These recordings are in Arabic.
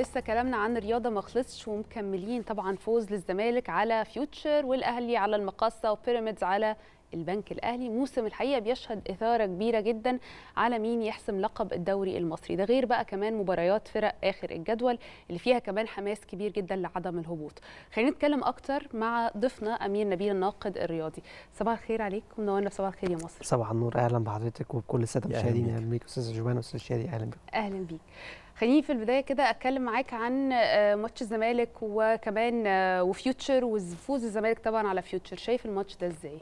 لسه كلامنا عن الرياضه ما خلصش ومكملين طبعا فوز للزمالك على فيوتشر والاهلي على المقاصه وبيراميدز على البنك الاهلي موسم الحقيقه بيشهد اثاره كبيره جدا على مين يحسم لقب الدوري المصري ده غير بقى كمان مباريات فرق اخر الجدول اللي فيها كمان حماس كبير جدا لعدم الهبوط خلينا نتكلم اكتر مع ضيفنا امير نبيل الناقد الرياضي صباح الخير عليكم منورنا في صباح الخير يا مصر صباح النور اهلا بحضرتك وبكل الساده المشاهدين اهلا بيك استاذ جوان استاذ شادي اهلا بيك اهلا بيك خليني في البدايه كده اتكلم معاك عن آه، ماتش الزمالك وكمان آه، وفيوتشر وفوز الزمالك طبعا على فيوتشر شايف الماتش ده ازاي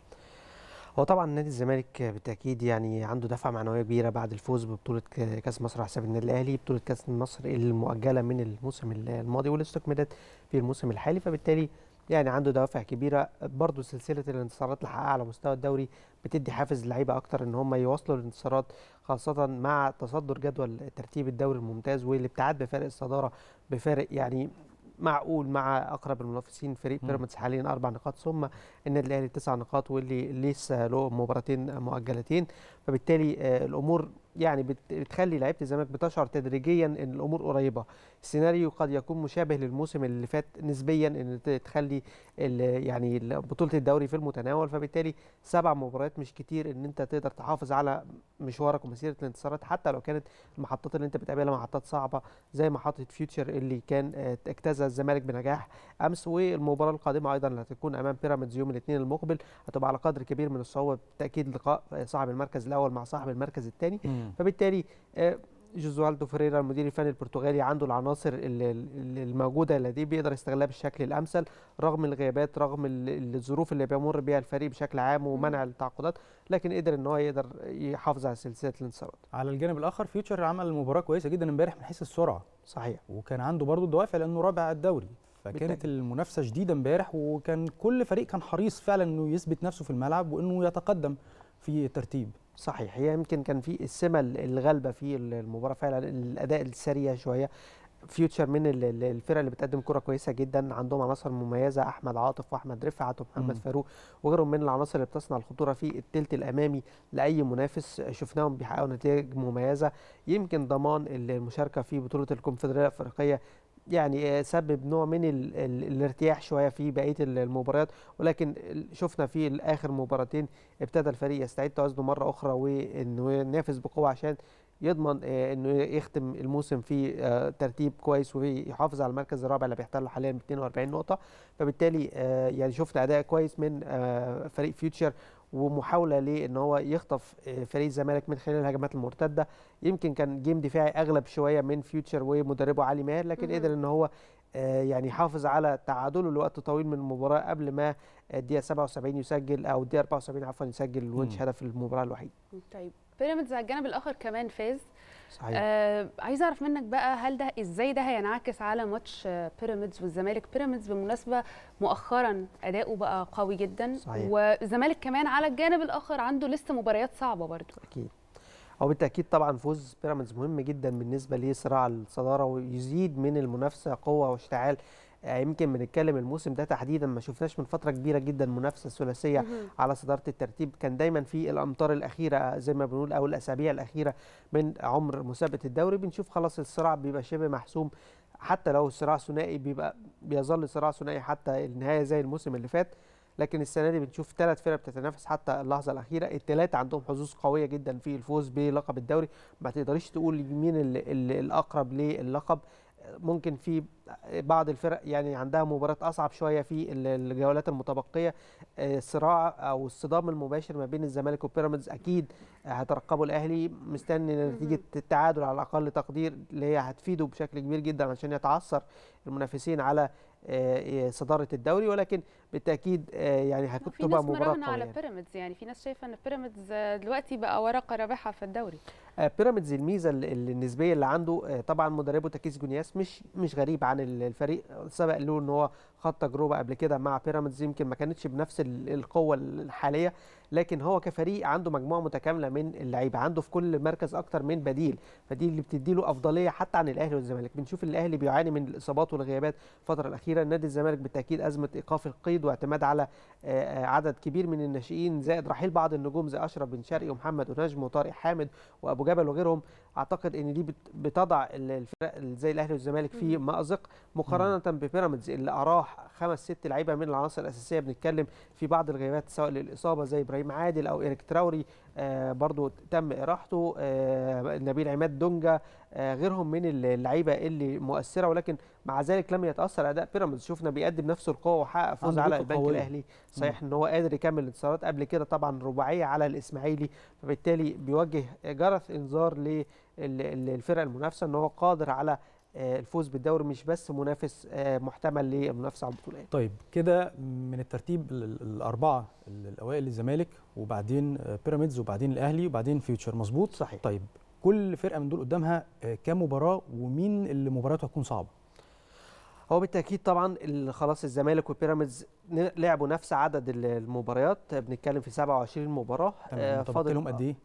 هو طبعا نادي الزمالك بالتاكيد يعني عنده دفعه معنويه كبيره بعد الفوز ببطوله كاس مصر على حساب النادي الاهلي بطوله كاس مصر المؤجله من الموسم الماضي واللي استكملت في الموسم الحالي فبالتالي يعني عنده دوافع كبيره برضه سلسله الانتصارات اللي حققها على مستوى الدوري بتدي حافز للعيبه اكتر ان هم يواصلوا الانتصارات خاصه مع تصدر جدول ترتيب الدوري الممتاز والابتعاد بفارق الصداره بفارق يعني معقول مع اقرب المنافسين فريق بيراميدز حاليا اربع نقاط ثم النادي الاهلي تسع نقاط واللي لسه له مباراتين مؤجلتين فبالتالي آه، الامور يعني بتخلي لعيبه الزمالك بتشعر تدريجيا ان الامور قريبه سيناريو قد يكون مشابه للموسم اللي فات نسبيا ان تخلي يعني بطوله الدوري في المتناول فبالتالي سبع مباريات مش كتير ان انت تقدر تحافظ على مشوارك ومسيره الانتصارات حتى لو كانت المحطات اللي انت بتقابلها محطات صعبه زي محطه فيوتشر اللي كان آه، اجتازها الزمالك بنجاح امس والمباراه القادمه ايضا اللي هتكون امام بيراميدز يوم الاثنين المقبل هتبقى على قدر كبير من الصعوبه بالتاكيد لقاء آه، صاحب المركز الاول مع صاحب المركز الثاني فبالتالي آه، جوزوالدو فريرا المدير الفني البرتغالي عنده العناصر الموجوده لديه بيقدر يستغلها بالشكل الامثل رغم الغيابات رغم الظروف اللي بيمر بها الفريق بشكل عام ومنع التعاقدات لكن قدر ان هو يقدر يحافظ على سلسله الانتصارات. على الجانب الاخر فيوتشر عمل مباراه كويسه جدا امبارح من حيث السرعه. صحيح. وكان عنده برضه الدوافع لانه رابع الدوري فكانت بالتأكيد. المنافسه شديده امبارح وكان كل فريق كان حريص فعلا انه يثبت نفسه في الملعب وانه يتقدم في الترتيب. صحيح هي يمكن كان في السمه الغالبه في المباراه فعلا الاداء السريع شويه فيوتشر من الفرق اللي بتقدم كره كويسه جدا عندهم عناصر مميزه احمد عاطف واحمد رفعت ومحمد فاروق وغيرهم من العناصر اللي بتصنع الخطوره في الثلث الامامي لاي منافس شفناهم بيحققوا نتائج مميزه يمكن ضمان المشاركه في بطوله الكونفدراليه الافريقيه يعني آه، سبب نوع من الارتياح شويه في بقيه المباريات ولكن شفنا في اخر مباراتين ابتدى الفريق يستعيد توازنه مره اخرى وانه ينافس بقوه عشان يضمن آه، انه يختم الموسم في آه، ترتيب كويس ويحافظ على المركز الرابع اللي بيحتله حاليا ب 42 نقطه فبالتالي يعني شفنا اداء كويس من فريق فيوتشر ومحاوله ليه ان هو يخطف آه، فريق الزمالك من خلال الهجمات المرتده يمكن كان جيم دفاعي اغلب شويه من فيوتشر ومدربه علي ماهر لكن قدر ان هو آه، يعني يحافظ على تعادله لوقت طويل من المباراه قبل ما آه، الدقيقه 77 يسجل او الدقيقه 74 عفوا يسجل الونش هدف المباراه الوحيد. طيب بيراميدز على الجانب الاخر كمان فاز صحيح آه عايزه اعرف منك بقى هل ده ازاي ده هينعكس على ماتش آه، بيراميدز والزمالك بيراميدز بالمناسبه مؤخرا اداؤه بقى قوي جدا صحيح. والزمالك كمان على الجانب الاخر عنده لسه مباريات صعبه برضه اكيد او بالتاكيد طبعا فوز بيراميدز مهم جدا بالنسبه لصراع الصداره ويزيد من المنافسه قوه واشتعال يعني يمكن بنتكلم الموسم ده تحديدا ما شفناش من فتره كبيره جدا منافسه ثلاثيه على صداره الترتيب كان دايما في الامطار الاخيره زي ما بنقول او الاسابيع الاخيره من عمر مسابقه الدوري بنشوف خلاص الصراع بيبقى شبه محسوم حتى لو الصراع ثنائي بيبقى بيظل صراع ثنائي حتى النهايه زي الموسم اللي فات لكن السنه دي بنشوف ثلاث فرق بتتنافس حتى اللحظه الاخيره الثلاثه عندهم حظوظ قويه جدا في الفوز بلقب الدوري ما تقدريش تقول مين اللي الاقرب للقب ممكن في بعض الفرق يعني عندها مباراة أصعب شوية في الجولات المتبقية الصراع آه، أو الصدام المباشر ما بين الزمالك وبيراميدز أكيد هترقبه الأهلي مستني نتيجة التعادل على أقل تقدير اللي هي هتفيده بشكل كبير جدا عشان يتعثر المنافسين على آه، آه، صداره الدوري ولكن بالتاكيد آه، يعني هتكون تبقى مباراه قويه على بيراميدز يعني في ناس شايفه ان بيراميدز دلوقتي بقى ورقه رابحه في الدوري بيراميدز الميزه النسبيه اللي عنده طبعا مدربه تاكيس جونياس مش مش غريب عن الفريق سبق له ان هو خد تجربه قبل كده مع بيراميدز يمكن ما كانتش بنفس القوه الحاليه لكن هو كفريق عنده مجموعه متكامله من اللعيبه عنده في كل مركز اكتر من بديل فدي اللي بتدي له افضليه حتى عن الاهلي والزمالك بنشوف الاهلي بيعاني من الاصابات والغيابات الفتره الاخيره نادي الزمالك بالتاكيد ازمه ايقاف القيد واعتماد على آه، آه، عدد كبير من الناشئين زائد رحيل بعض النجوم زي اشرف بن شرقي ومحمد ونجم وطارق حامد وابو جبل وغيرهم اعتقد ان دي بتضع الفرق زي الاهلي والزمالك في مازق مقارنه ببيراميدز اللي اراه راح خمس ست لعيبه من العناصر الاساسيه بنتكلم في بعض الغيابات سواء للاصابه زي ابراهيم عادل او ايريك تراوري آه، برضو تم اراحته آه، نبيل عماد دونجا آه، غيرهم من اللعيبه اللي مؤثره ولكن مع ذلك لم يتاثر اداء بيراميدز شفنا بيقدم نفسه القوه وحقق فوز على البنك قوي. الاهلي صحيح ان هو قادر يكمل انتصارات قبل كده طبعا رباعيه على الاسماعيلي فبالتالي بيوجه جرس انذار للفرق المنافسه ان هو قادر على آه، الفوز بالدوري مش بس منافس آه، محتمل للمنافسه على البطولات. طيب كده من الترتيب الاربعه الاوائل للزمالك وبعدين آه، بيراميدز وبعدين الاهلي وبعدين فيوتشر مظبوط؟ صحيح. طيب كل فرقه من دول قدامها كام مباراه ومين اللي مباراته هتكون صعبه؟ هو بالتاكيد طبعا خلاص الزمالك وبيراميدز لعبوا نفس عدد المباريات بنتكلم في 27 مباراه آه، فاضل لهم قد ايه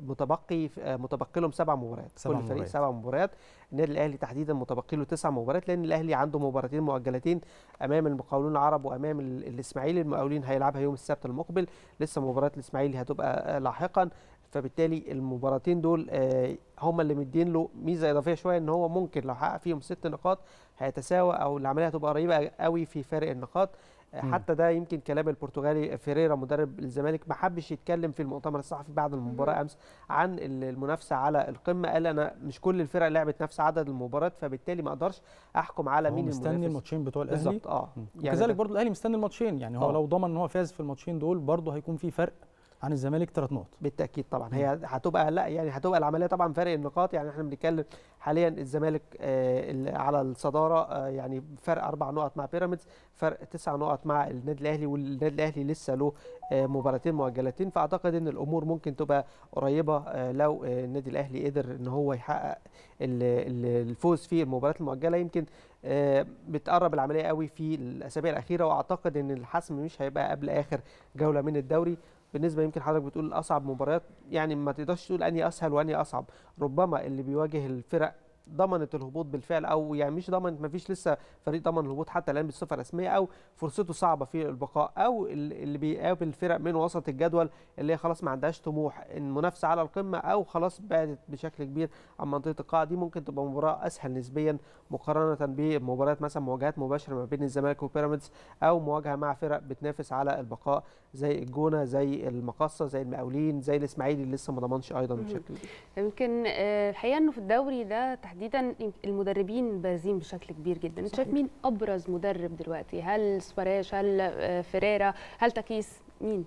متبقي آه، متبقي لهم سبع مباريات سبع كل مباريات. فريق سبع مباريات النادي الاهلي تحديدا متبقي له تسع مباريات لان الاهلي عنده مباراتين مؤجلتين امام المقاولون العرب وامام الاسماعيلي المقاولين هيلعبها يوم السبت المقبل لسه مباراه الاسماعيلي هتبقى آه، لاحقا فبالتالي المباراتين دول آه، هما اللي مدين له ميزه اضافيه شويه ان هو ممكن لو حقق فيهم ست نقاط هيتساوى او العمليه هتبقى قريبه قوي في فارق النقاط آه، حتى ده يمكن كلام البرتغالي فيريرا مدرب الزمالك ما حبش يتكلم في المؤتمر الصحفي بعد المباراه امس عن المنافسه على القمه قال انا مش كل الفرق لعبت نفس عدد المباريات فبالتالي ما اقدرش احكم على مين المنافس مستني الماتشين بتوع الاهلي بالظبط اه يعني كذلك برضه الاهلي مستني الماتشين يعني هو أوه. لو ضمن ان هو فاز في الماتشين دول برضه هيكون في فرق عن الزمالك ثلاث نقط بالتاكيد طبعا هي هتبقى لا يعني هتبقى العمليه طبعا فرق النقاط يعني احنا بنتكلم حاليا الزمالك آه على الصداره آه يعني فرق اربع نقط مع بيراميدز فرق تسع نقط مع النادي الاهلي والنادي الاهلي لسه له آه مباراتين مؤجلتين فاعتقد ان الامور ممكن تبقى قريبه آه، لو آه، النادي الاهلي قدر ان هو يحقق الفوز في المباريات المؤجله يمكن آه، بتقرب العمليه قوي في الاسابيع الاخيره واعتقد ان الحسم مش هيبقى قبل اخر جوله من الدوري بالنسبه يمكن حضرتك بتقول اصعب مباريات يعني ما تقدرش تقول انهي اسهل واني اصعب ربما اللي بيواجه الفرق ضمنت الهبوط بالفعل او يعني مش ضمنت ما فيش لسه فريق ضمن الهبوط حتى الان بصفه رسميه او فرصته صعبه في البقاء او اللي بيقابل فرق من وسط الجدول اللي هي خلاص ما عندهاش طموح المنافسه على القمه او خلاص بعدت بشكل كبير عن منطقه القاعه دي ممكن تبقى مباراه اسهل نسبيا مقارنه بمباريات مثلا مواجهات مباشره ما بين الزمالك وبيراميدز او مواجهه مع فرق بتنافس على البقاء زي الجونه زي المقصه زي المقاولين زي الاسماعيلي اللي لسه ما ضمنش ايضا بشكل كبير يمكن آه، الحقيقه انه في الدوري ده تحديدا تحديدا المدربين بارزين بشكل كبير جدا انت شايف مين ابرز مدرب دلوقتي هل سواريش هل آه، فيريرا هل تكيس مين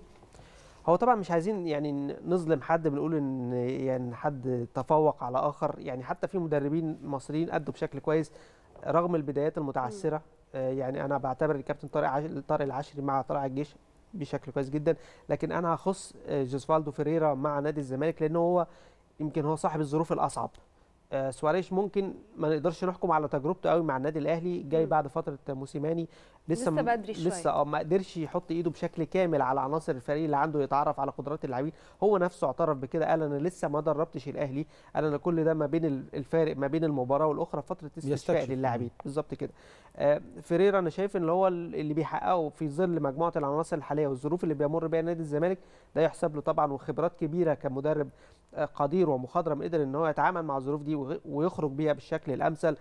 هو طبعا مش عايزين يعني نظلم حد بنقول ان يعني حد تفوق على اخر يعني حتى في مدربين مصريين ادوا بشكل كويس رغم البدايات المتعثره آه، يعني انا بعتبر الكابتن طارق طارق العشري مع طارق الجيش بشكل كويس جدا لكن انا هخص آه، جوزفالدو فيريرا مع نادي الزمالك لان هو يمكن هو صاحب الظروف الاصعب آه، سواريش ممكن ما نقدرش نحكم على تجربته قوي مع النادي الاهلي جاي بعد فتره موسيماني لسه لسه بدري لسه اه ما قدرش يحط ايده بشكل كامل على عناصر الفريق اللي عنده يتعرف على قدرات اللاعبين هو نفسه اعترف بكده قال انا لسه ما دربتش الاهلي قال انا كل ده ما بين الفارق ما بين المباراه والاخرى فتره استشفاء للاعبين بالظبط كده آه، فيريرا انا شايف ان هو اللي بيحققه في ظل مجموعه العناصر الحاليه والظروف اللي بيمر بيها نادي الزمالك ده يحسب له طبعا وخبرات كبيره كمدرب قدير ومخضرم قدر ان هو يتعامل مع الظروف دي ويخرج بيها بالشكل الامثل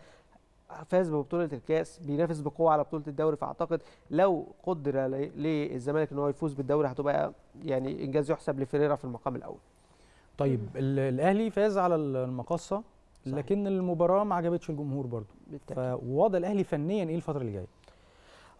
فاز ببطوله الكاس بينافس بقوه على بطوله الدوري فاعتقد لو قدر للزمالك ان هو يفوز بالدوري هتبقى يعني انجاز يحسب لفيريرا في المقام الاول. طيب الاهلي فاز على المقصه لكن المباراه ما عجبتش الجمهور برضو. بالتأكيد. فوضع الاهلي فنيا ايه الفتره اللي جايه؟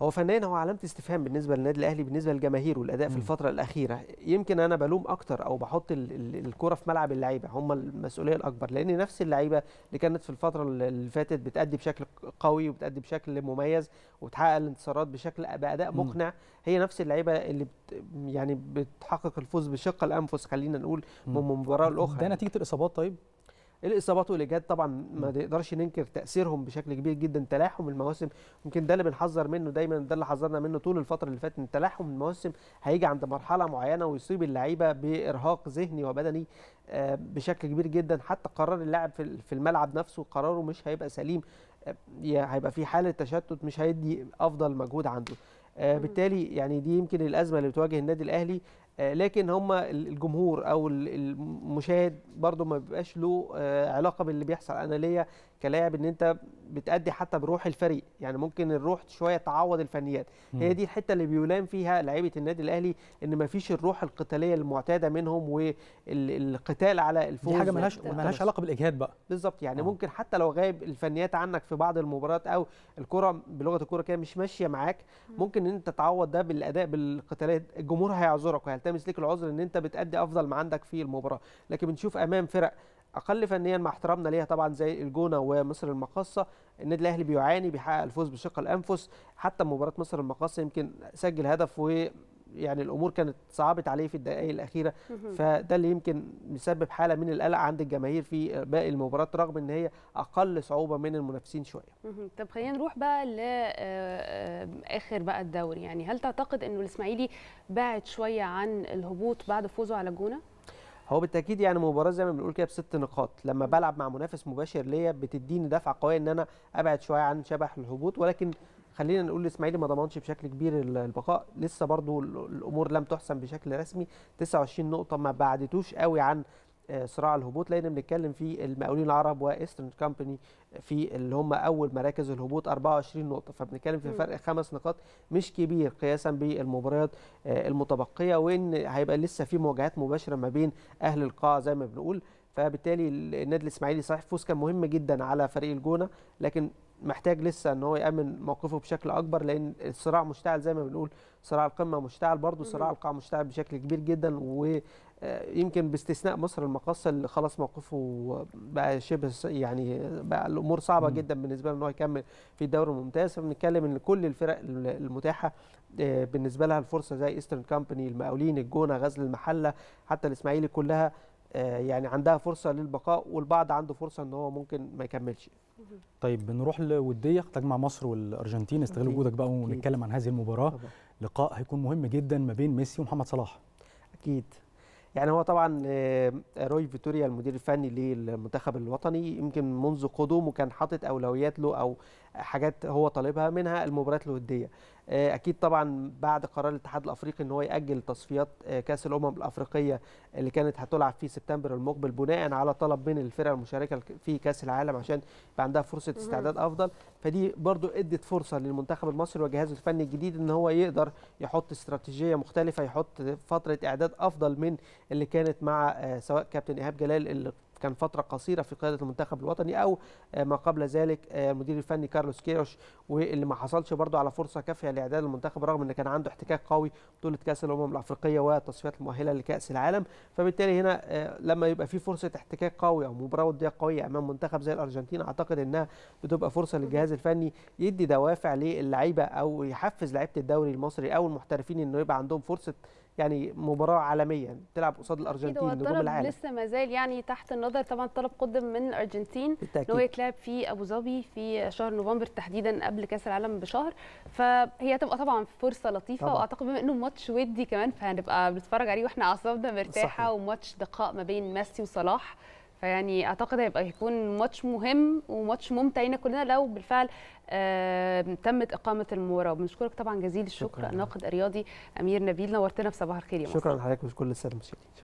هو فنان هو علامه استفهام بالنسبه للنادي الاهلي بالنسبه لجماهيره الاداء في الفتره الاخيره يمكن انا بلوم اكتر او بحط الكره في ملعب اللعيبه هم المسؤوليه الاكبر لان نفس اللعيبه اللي كانت في الفتره اللي فاتت بتأدي بشكل قوي وبتأدي بشكل مميز وتحقق الانتصارات بشكل باداء مقنع هي نفس اللعيبه اللي بت يعني بتحقق الفوز بشق الانفس خلينا نقول من المباراه الاخرى ده يعني. نتيجه الاصابات طيب الاصابات والاجهاد طبعا ما نقدرش ننكر تاثيرهم بشكل كبير جدا تلاحم المواسم يمكن ده اللي بنحذر منه دايما ده اللي حذرنا منه طول الفتره اللي فاتت ان تلاحم المواسم هيجي عند مرحله معينه ويصيب اللعيبه بارهاق ذهني وبدني آه، بشكل كبير جدا حتى قرار اللاعب في الملعب نفسه قراره مش هيبقى سليم آه، هيبقى في حاله تشتت مش هيدي افضل مجهود عنده آه، بالتالي يعني دي يمكن الازمه اللي بتواجه النادي الاهلي آه، لكن هم الجمهور او المشاهد برضه ما بيبقاش له آه، علاقه باللي بيحصل انا ليا كلاعب ان انت بتأدي حتى بروح الفريق يعني ممكن الروح شويه تعوض الفنيات هي دي الحته اللي بيلام فيها لعيبه النادي الاهلي ان ما فيش الروح القتاليه المعتاده منهم والقتال على الفوز دي حاجه ملهاش ملهاش علاقه بالاجهاد بقى بالظبط يعني أوه. ممكن حتى لو غايب الفنيات عنك في بعض المباريات او الكره بلغه الكره كده مش ماشيه معاك ممكن ان انت تعوض ده بالاداء بالقتاليه الجمهور هيعذرك وهيلتمس ليك العذر ان انت بتأدي افضل ما عندك في المباراه لكن بنشوف امام فرق اقل فنيا مع احترامنا ليها طبعا زي الجونه ومصر المقاصه النادي الاهلي بيعاني بيحقق الفوز بشق الانفس حتى مباراه مصر المقاصه يمكن سجل هدف و يعني الامور كانت صعبت عليه في الدقائق الاخيره فده اللي يمكن مسبب حاله من القلق عند الجماهير في باقي المباريات رغم ان هي اقل صعوبه من المنافسين شويه. طب خلينا نروح بقى لاخر آه، آه، بقى الدوري يعني هل تعتقد انه الاسماعيلي بعد شويه عن الهبوط بعد فوزه على الجونه؟ هو بالتاكيد يعني مباراه زي ما بنقول كده بست نقاط لما بلعب مع منافس مباشر ليا بتديني دفعه قويه ان انا ابعد شويه عن شبح الهبوط ولكن خلينا نقول الاسماعيلي ما ضمنش بشكل كبير البقاء لسه برضو الامور لم تحسم بشكل رسمي 29 نقطه ما بعدتوش قوي عن آه، صراع الهبوط لان بنتكلم في المقاولين العرب وايسترن كامباني في اللي هم اول مراكز الهبوط 24 نقطه فبنتكلم في فرق خمس نقاط مش كبير قياسا بالمباريات آه، المتبقيه وان هيبقى لسه في مواجهات مباشره ما بين اهل القاعه زي ما بنقول فبالتالي النادي الاسماعيلي صحيح فوز كان مهم جدا على فريق الجونه لكن محتاج لسه ان هو يامن موقفه بشكل اكبر لان الصراع مشتعل زي ما بنقول صراع القمه مشتعل برضه صراع القاع مشتعل بشكل كبير جدا و آه، يمكن باستثناء مصر المقص اللي خلاص موقفه بقى شبه يعني بقى الامور صعبه م. جدا بالنسبه له ان هو يكمل في الدوري الممتاز فبنتكلم ان كل الفرق المتاحه آه، بالنسبه لها الفرصه زي ايسترن كامباني المقاولين الجونه غزل المحله حتى الاسماعيلي كلها آه، يعني عندها فرصه للبقاء والبعض عنده فرصه ان هو ممكن ما يكملش طيب بنروح لوديه تجمع مصر والارجنتين استغل وجودك بقى ونتكلم عن هذه المباراه طبعا. لقاء هيكون مهم جدا ما بين ميسي ومحمد صلاح اكيد يعني هو طبعا آه، روي فيتوريا المدير الفني للمنتخب الوطني يمكن منذ قدومه كان حاطط اولويات له او حاجات هو طالبها منها المباريات الوديه آه، اكيد طبعا بعد قرار الاتحاد الافريقي ان هو ياجل تصفيات آه، كاس الامم الافريقيه اللي كانت هتلعب في سبتمبر المقبل بناء على طلب من الفرق المشاركه في كاس العالم عشان يبقى عندها فرصه استعداد افضل فدي برضو ادت فرصه للمنتخب المصري وجهازه الفني الجديد ان هو يقدر يحط استراتيجيه مختلفه يحط فتره اعداد افضل من اللي كانت مع آه، سواء كابتن ايهاب جلال اللي كان فتره قصيره في قياده المنتخب الوطني او آه، ما قبل ذلك آه، المدير الفني كارلوس كيروش واللي ما حصلش برضه على فرصه كافيه لاعداد المنتخب رغم ان كان عنده احتكاك قوي بطوله كاس الامم الافريقيه والتصفيات المؤهله لكاس العالم فبالتالي هنا آه، لما يبقى في فرصه احتكاك قوي او مباراه وديه قويه امام منتخب زي الارجنتين اعتقد انها بتبقى فرصه للجهاز الفني يدي دوافع للعيبه او يحفز لعيبه الدوري المصري او المحترفين انه يبقى عندهم فرصه يعني مباراه عالميه تلعب قصاد الارجنتين نجوم العالم لسه ما زال يعني تحت النظر طبعا طلب قدم من الارجنتين ان هو يتلعب في ابو ظبي في شهر نوفمبر تحديدا قبل كاس العالم بشهر فهي هتبقى طبعا فرصه لطيفه طبعا. واعتقد بما انه ماتش ودي كمان فهنبقى بنتفرج عليه واحنا اعصابنا مرتاحه وماتش دقاء ما بين ميسي وصلاح فيعني اعتقد هيبقى هيكون ماتش مهم وماتش ممتع لينا كلنا لو بالفعل آه، تمت اقامه المباراه وبنشكرك طبعا جزيل الشكر الناقد الرياضي امير نبيل نورتنا في صباح الخير يا مصر شكرا لحضرتك وكل الساده المشاهدين